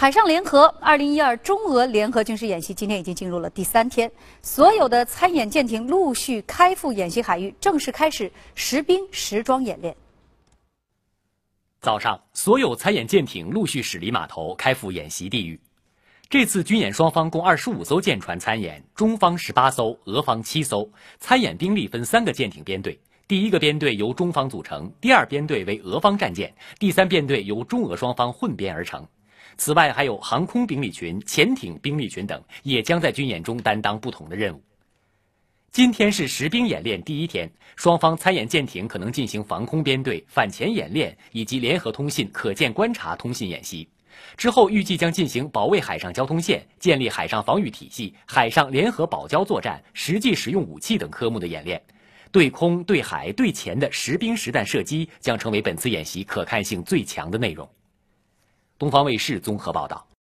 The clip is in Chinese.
海上联合二零一二中俄联合军事演习今天已经进入了第三天，所有的参演舰艇陆续开赴演习海域，正式开始实兵实装演练。早上，所有参演舰艇陆续驶离码头，开赴演习地域。这次军演，双方共二十五艘舰船参演，中方十八艘，俄方七艘。参演兵力分三个舰艇编队，第一个编队由中方组成，第二编队为俄方战舰，第三编队由中俄双方混编而成。此外，还有航空兵力群、潜艇兵力群等，也将在军演中担当不同的任务。今天是实兵演练第一天，双方参演舰艇可能进行防空编队、反潜演练以及联合通信、可见观察通信演习。之后，预计将进行保卫海上交通线、建立海上防御体系、海上联合保交作战、实际使用武器等科目的演练。对空、对海、对潜的实兵实弹射击将成为本次演习可看性最强的内容。东方卫视综合报道。